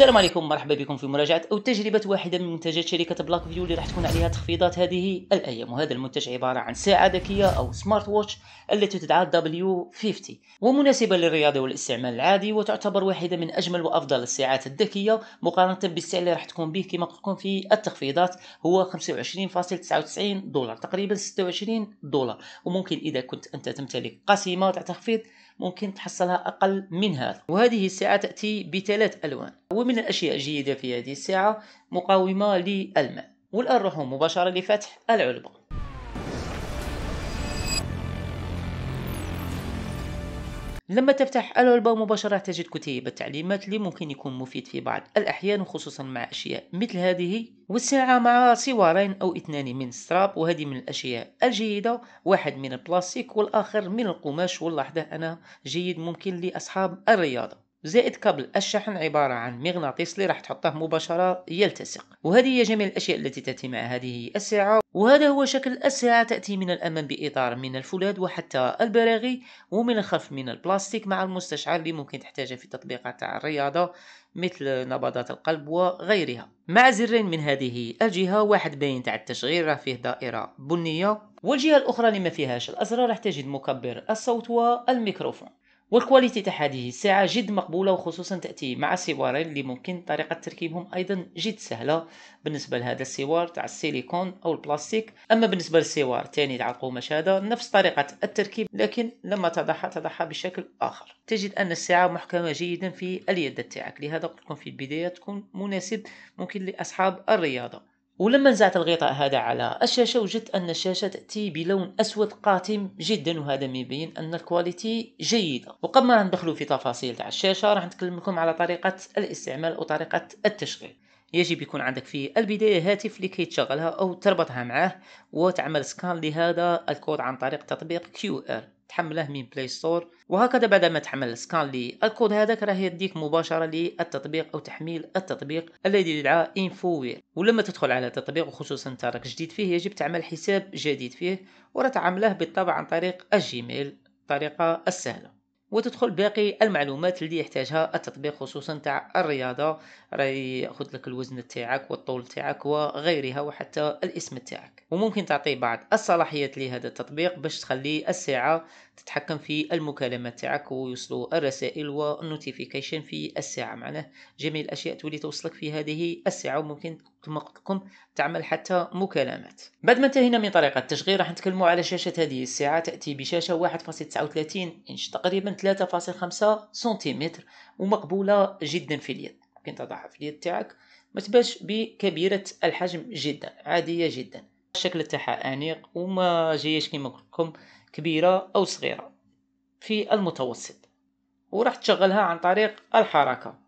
السلام عليكم مرحبا بكم في مراجعة أو تجربة واحدة من منتجات شركة بلاك فيو اللي راح تكون عليها تخفيضات هذه الأيام وهذا المنتج عبارة عن ساعة ذكية أو سمارت واتش التي تدعى W50 ومناسبة للرياضة والاستعمال العادي وتعتبر واحدة من أجمل وأفضل الساعات الذكية مقارنة بالسعر اللي راح تكون به كما قلت لكم في التخفيضات هو 25.99 دولار تقريبا 26 دولار وممكن إذا كنت أنت تمتلك قسيمة تاع تخفيض ممكن تحصلها أقل من هذا وهذه الساعة تأتي بثلاث ألوان ومن الأشياء الجيدة في هذه الساعة مقاومة للماء والآن نروح مباشرة لفتح العلبة لما تفتح الألبوم مباشرة تجد كتيب التعليمات اللي ممكن يكون مفيد في بعض الأحيان وخصوصا مع أشياء مثل هذه والساعة مع سوارين أو اثنان من ستراب وهذه من الأشياء الجيدة واحد من البلاستيك والآخر من القماش واللحظة أنا جيد ممكن لأصحاب الرياضة زائد كابل الشحن عبارة عن مغناطيس اللي راح تحطه مباشرة يلتصق وهذه هي جميع الأشياء التي تأتي مع هذه الساعة وهذا هو شكل الساعة تأتي من الأمام بإطار من الفولاذ وحتى البراغي ومن الخلف من البلاستيك مع المستشعر اللي ممكن تحتاجه في تطبيقات تاع الرياضة مثل نبضات القلب وغيرها مع زرين من هذه الجهة واحد باين تاع التشغيل راه فيه دائرة بنية والجهة الأخرى اللي ما فيهاش الأزرار راح تجد مكبر الصوت والميكروفون والكواليتي تاع هذه الساعة جد مقبولة وخصوصا تأتي مع سوارين اللي ممكن طريقة تركيبهم أيضا جد سهلة بالنسبة لهذا السوار تاع السيليكون أو البلاستيك أما بالنسبة للسوار تاني تاع القماش هذا نفس طريقة التركيب لكن لما تضعها تضعها بشكل آخر تجد أن الساعة محكمة جيدا في اليد تاعك لهذا قلت لكم في البداية تكون مناسب ممكن لأصحاب الرياضة ولما نزعت الغطاء هذا على الشاشة وجدت أن الشاشة تأتي بلون أسود قاتم جدا وهذا مبين أن الكواليتي جيدة وقبل ما ندخلوا في تفاصيل تاع الشاشة راح نتكلم لكم على طريقة الاستعمال أو طريقة التشغيل يجب يكون عندك في البداية هاتف لكي تشغلها أو تربطها معه وتعمل سكان لهذا الكود عن طريق تطبيق QR تحمله من بلاي ستور وهكذا بعد ما تحمل سكان لي الكود هذاك راه يديك مباشره للتطبيق او تحميل التطبيق الذي يدعى انفوير ولما تدخل على التطبيق وخصوصا انت راك جديد فيه يجب تعمل حساب جديد فيه وراه تعمله بالطبع عن طريق الجيميل الطريقه السهله وتدخل باقي المعلومات اللي يحتاجها التطبيق خصوصا تاع الرياضه راه ياخذ لك الوزن تاعك والطول تاعك وغيرها وحتى الاسم تاعك وممكن تعطي بعض الصلاحيات لهذا التطبيق باش تخلي الساعه تتحكم في المكالمات تاعك ويوصلوا الرسائل والنوتيفيكيشن في الساعه معناه جميع الاشياء تولي توصلك في هذه الساعه وممكن كما قلت لكم تعمل حتى مكالمات بعد ما انتهينا من طريقه التشغيل راح نتكلموا على شاشه هذه الساعه تاتي بشاشه 1.39 انش تقريبا 3.5 سنتيمتر ومقبوله جدا في اليد ممكن تضعها في اليد تاعك ما تبانش بكبيره الحجم جدا عاديه جدا الشكل تاعها انيق وما جايش كما قلت لكم كبيره او صغيره في المتوسط وراح تشغلها عن طريق الحركه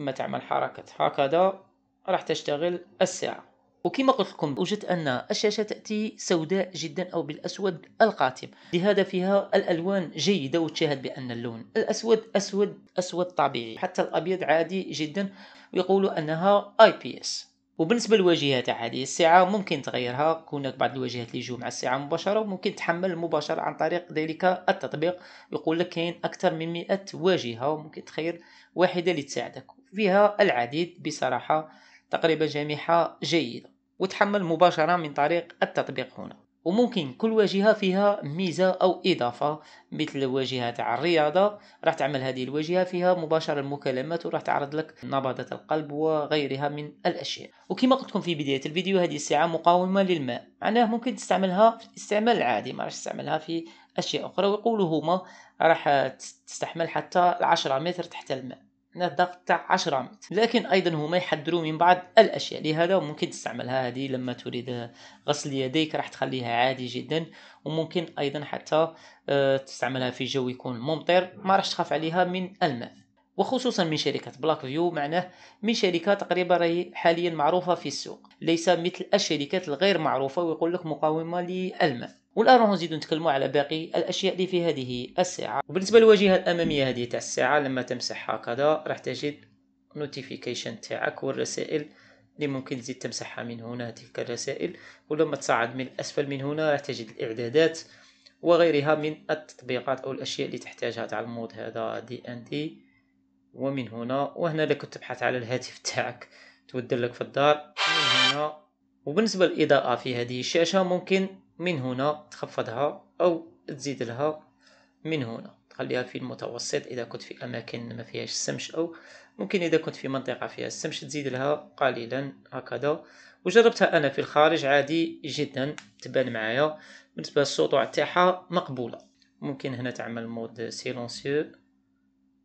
اما تعمل حركه هكذا راح تشتغل الساعة وكما قلت لكم وجدت أن الشاشة تأتي سوداء جدا أو بالأسود القاتم لهذا فيها الألوان جيدة وتشاهد بأن اللون الأسود أسود أسود طبيعي حتى الأبيض عادي جدا ويقولوا أنها اي بي اس وبالنسبة للواجهات عادي الساعة ممكن تغيرها هناك بعض الواجهات اللي يجوا مع الساعة مباشرة وممكن تحمل مباشرة عن طريق ذلك التطبيق يقول لك كاين أكثر من مئة واجهة وممكن تخير واحدة اللي تساعدك فيها العديد بصراحة تقريبا جامحة جيدة وتحمل مباشرة من طريق التطبيق هنا وممكن كل واجهة فيها ميزة أو إضافة مثل الواجهة تاع الرياضة راح تعمل هذه الواجهة فيها مباشرة المكالمات وراح تعرض لك نبضة القلب وغيرها من الأشياء وكما قلت لكم في بداية الفيديو هذه الساعة مقاومة للماء معناه ممكن تستعملها في الاستعمال العادي ما راح تستعملها في أشياء أخرى ويقولوا هما راح تستحمل حتى 10 متر تحت الماء من الضغط تاع 10 متر لكن ايضا هما يحذروا من بعض الاشياء لهذا ممكن تستعملها هذه لما تريد غسل يديك راح تخليها عادي جدا وممكن ايضا حتى آه، تستعملها في جو يكون ممطر ما راح تخاف عليها من الماء وخصوصا من شركة بلاك فيو معناه من شركة تقريبا راهي حاليا معروفة في السوق ليس مثل الشركات الغير معروفة ويقول لك مقاومة للماء والان راح نزيدو نتكلموا على باقي الاشياء اللي في هذه الساعه وبالنسبه للواجهه الاماميه هذه تاع الساعه لما تمسح هكذا راح تجد نوتيفيكيشن تاعك والرسائل اللي ممكن تزيد تمسحها من هنا تلك الرسائل ولما تصعد من الاسفل من هنا راح تجد الاعدادات وغيرها من التطبيقات او الاشياء اللي تحتاجها تاع المود هذا دي ان دي ومن هنا وهنا لك تبحث على الهاتف تاعك تودلك في الدار من هنا وبالنسبه للاضاءه في هذه الشاشه ممكن من هنا تخفضها أو تزيد لها من هنا تخليها في المتوسط إذا كنت في أماكن ما فيهاش السمش أو ممكن إذا كنت في منطقة فيها السمش تزيد لها قليلا هكذا وجربتها أنا في الخارج عادي جدا تبان معايا بالنسبة للسطوع تاعها مقبولة ممكن هنا تعمل مود سيلونسيو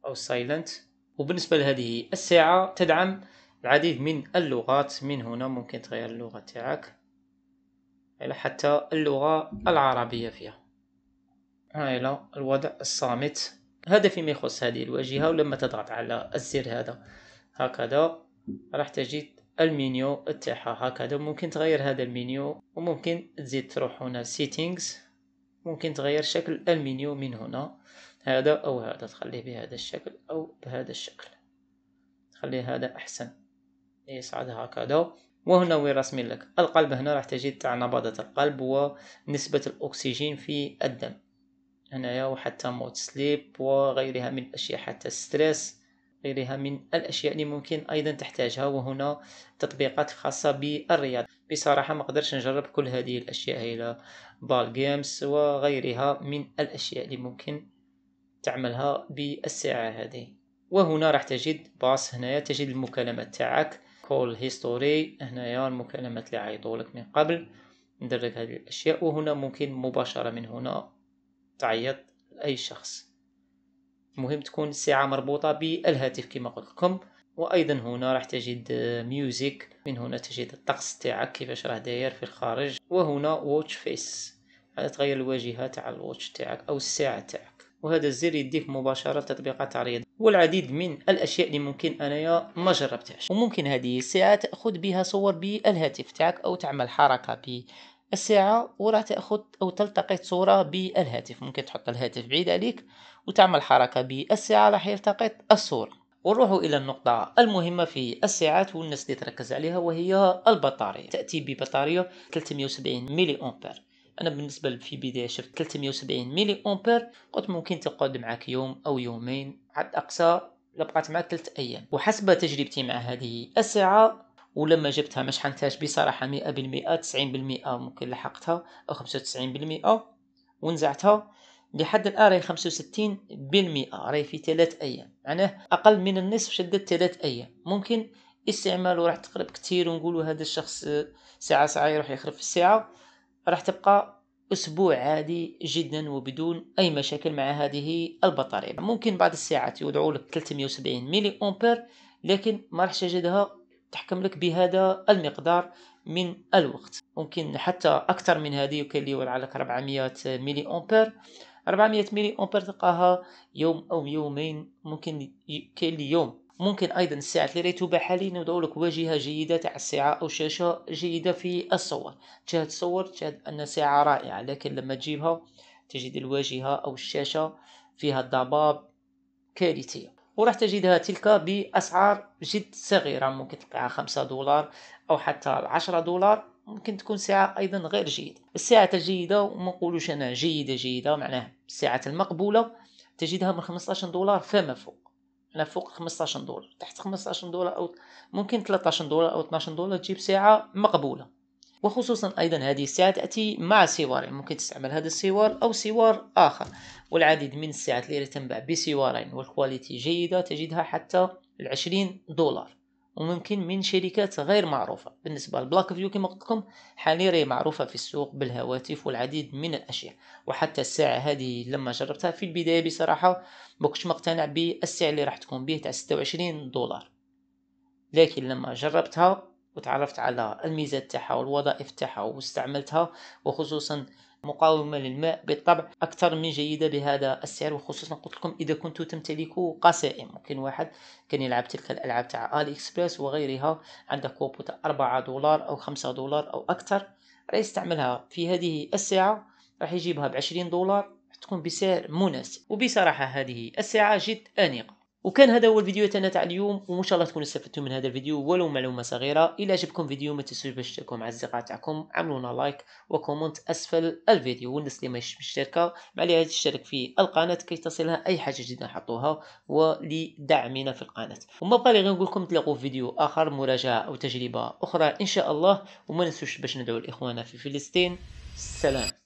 أو سايلنت وبالنسبة لهذه الساعة تدعم العديد من اللغات من هنا ممكن تغير اللغة تاعك إلى حتى اللغة العربية فيها ها إلى الوضع الصامت هذا فيما يخص هذه الواجهة ولما تضغط على الزر هذا هكذا راح تجد المنيو تاعها هكذا ممكن تغير هذا المنيو وممكن تزيد تروح هنا سيتينغز ممكن تغير شكل المنيو من هنا هذا او هذا تخليه بهذا الشكل او بهذا الشكل خلي هذا احسن يصعد هكذا وهنا وين راح لك القلب هنا راح تجد تاع نبضة القلب ونسبة الأكسجين في الدم هنايا وحتى موت سليب وغيرها من الأشياء حتى ستريس غيرها من الأشياء اللي ممكن أيضا تحتاجها وهنا تطبيقات خاصة بالرياضة بصراحة ما قدرش نجرب كل هذه الأشياء إلى بال جيمز وغيرها من الأشياء اللي ممكن تعملها بالساعة هذه وهنا راح تجد باص هنايا تجد المكالمة تاعك كول هيستوري هنايا المكالمات اللي عيطولك من قبل ندرك هذه الاشياء وهنا ممكن مباشره من هنا تعيط لاي شخص المهم تكون الساعه مربوطه بالهاتف كما قلت لكم وايضا هنا راح تجد ميوزك من هنا تجد الطقس تاعك كيفاش راه داير في الخارج وهنا واتش فيس هذا تغير الواجهه تاع الواتش تاعك او الساعه تاعك وهذا الزر يديك مباشرة تطبيقات عريضة والعديد من الأشياء اللي ممكن أنايا ما جربتهاش وممكن هذه الساعة تأخذ بها صور بالهاتف تاعك أو تعمل حركة ب الساعة وراح تأخذ أو تلتقط صورة بالهاتف ممكن تحط الهاتف بعيد عليك وتعمل حركة بالساعة راح يلتقط الصورة ونروحوا إلى النقطة المهمة في الساعات والناس اللي تركز عليها وهي البطارية تأتي ببطارية 370 ملي أمبير انا بالنسبه في البدايه شفت 370 ملي امبير قلت ممكن تقعد معك يوم او يومين على الاقصى لبقات معك ثلاث ايام وحسب تجربتي مع هذه الساعه ولما جبتها ما شحنتهاش بصراحة 100% 90% ممكن لحقتها أو 95% ونزعتها لحد الآن راهي 65% راهي في ثلاث أيام معناه أقل من النصف شدت ثلاث أيام ممكن استعماله راح تقرب كتير ونقولوا هذا الشخص ساعة ساعة يروح يخرب في الساعة راح تبقى أسبوع عادي جدا وبدون أي مشاكل مع هذه البطارية ممكن بعض الساعات يوضعوا لك 370 ميلي أمبير لكن ما راح تجدها تحكم لك بهذا المقدار من الوقت ممكن حتى أكثر من هذه يمكن اللي يولع لك 400 ميلي أمبير 400 ميلي أمبير تلقاها يوم أو يومين ممكن كاين يوم ممكن أيضا استعلرته بحاليا حاليا لك واجهة جيدة تاع الساعة أو شاشة جيدة في الصور تشاهد تصور تشاهد أن ساعة رائعة لكن لما تجيبها تجد الواجهة أو الشاشة فيها ضباب كارثية وراح تجدها تلك بأسعار جد صغيرة ممكن تلقاها خمسة دولار أو حتى عشرة دولار ممكن تكون ساعة أيضا غير جيدة الساعة الجيدة وما نقولوش أنا جيدة جيدة معناها الساعة المقبولة تجدها من 15 دولار فما فوق لا فوق 15 دولار تحت 15 دولار او ممكن 13 دولار او 12 دولار تجيب ساعه مقبوله وخصوصا ايضا هذه الساعه تاتي مع سوارين ممكن تستعمل هذا السوار او سوار اخر والعديد من الساعات اللي تنباع بسوارين والكواليتي جيده تجدها حتى 20 دولار وممكن من شركات غير معروفة بالنسبة لبلاك فيو كما قلت لكم حاليا راهي معروفة في السوق بالهواتف والعديد من الأشياء وحتى الساعة هذه لما جربتها في البداية بصراحة ما كنتش مقتنع بالسعر اللي راح تكون به تاع 26 دولار لكن لما جربتها وتعرفت على الميزات تاعها والوظائف تاعها واستعملتها وخصوصا مقاومة للماء بالطبع أكثر من جيدة بهذا السعر وخصوصا قلت لكم إذا كنت تمتلكوا قسائم ممكن واحد كان يلعب تلك الألعاب تاع آلي إكسبريس وغيرها عندك كوبو تاع 4 دولار أو 5 دولار أو أكثر راح يستعملها في هذه الساعة راح يجيبها ب 20 دولار تكون بسعر مناسب وبصراحة هذه الساعة جد أنيقة وكان هذا هو الفيديو تاعنا تاع اليوم وان شاء الله تكونوا استفدتوا من هذا الفيديو ولو معلومه صغيره الى عجبكم فيديو ما تنسوش باش تشاركوا مع الاصدقاء تاعكم عملونا لايك وكومنت اسفل الفيديو والناس اللي ماهيش مشتركه ما عليها تشترك في القناه كي تصلها اي حاجه جديده نحطوها ولدعمنا في القناه وما بقى لي غير نقول لكم تلاقوا في فيديو اخر مراجعه او تجربه اخرى ان شاء الله وما ننسوش باش ندعو الاخوان في فلسطين السلام